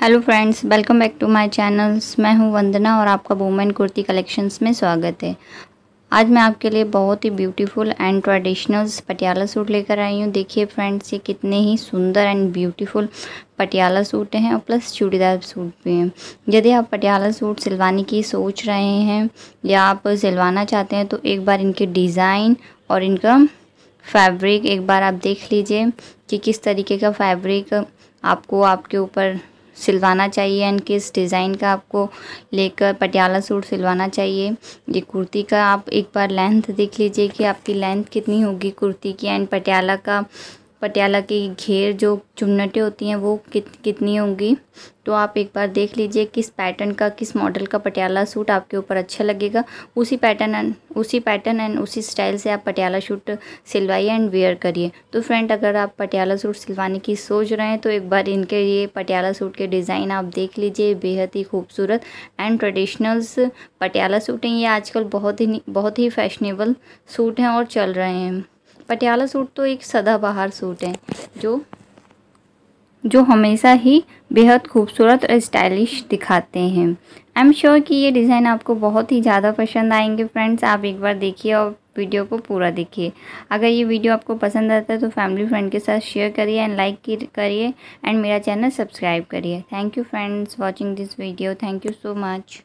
hello friends welcome back to my channels मैं हूं वंदना और आपका वुमेन कुर्ती कलेक्शंस में स्वागत है आज मैं आपके लिए बहुत ही beautiful and traditional Patiala suit लेकर आई हूँ देखिए फ्रेंड्स ये कितने ही सुंदर एंड ब्यूटीफुल पटियाला सूट हैं और प्लस चूड़ीदार सूट भी हैं यदि आप पटियाला सूट सिलवाने की सोच रहे हैं या आप सिलवाना चाहते हैं तो एक बार इनके डिज़ाइन और इनका फैब्रिक एक बार आप देख लीजिए कि किस तरीके का फैब्रिक आपको आपके ऊपर सिलवाना चाहिए एंड किस डिज़ाइन का आपको लेकर पटियाला सूट सिलवाना चाहिए ये कुर्ती का आप एक बार लेंथ देख लीजिए कि आपकी लेंथ कितनी होगी कुर्ती की एंड पटियाला का पटियाला की घेर जो चुन्नटें होती हैं वो कित कितनी होंगी तो आप एक बार देख लीजिए किस पैटर्न का किस मॉडल का पटियाला सूट आपके ऊपर अच्छा लगेगा उसी पैटर्न एंड उसी पैटर्न एंड उसी स्टाइल से आप पटियाला सूट सिलवाइए एंड वेयर करिए तो फ्रेंड अगर आप पटियाला सूट सिलवाने की सोच रहे हैं तो एक बार इनके ये पटियाला सूट के डिज़ाइन आप देख लीजिए बेहद ही खूबसूरत एंड ट्रेडिशनल्स पटियाला सूट हैं ये आजकल बहुत ही बहुत ही फैशनेबल सूट हैं और चल रहे हैं पटियाला सूट तो एक सदाबहार सूट है जो जो हमेशा ही बेहद खूबसूरत और स्टाइलिश दिखाते हैं आई एम श्योर कि ये डिज़ाइन आपको बहुत ही ज़्यादा पसंद आएंगे फ्रेंड्स आप एक बार देखिए और वीडियो को पूरा देखिए अगर ये वीडियो आपको पसंद आता है तो फैमिली फ्रेंड के साथ शेयर करिए एंड लाइक करिए एंड मेरा चैनल सब्सक्राइब करिए thank you friends watching this video thank you so much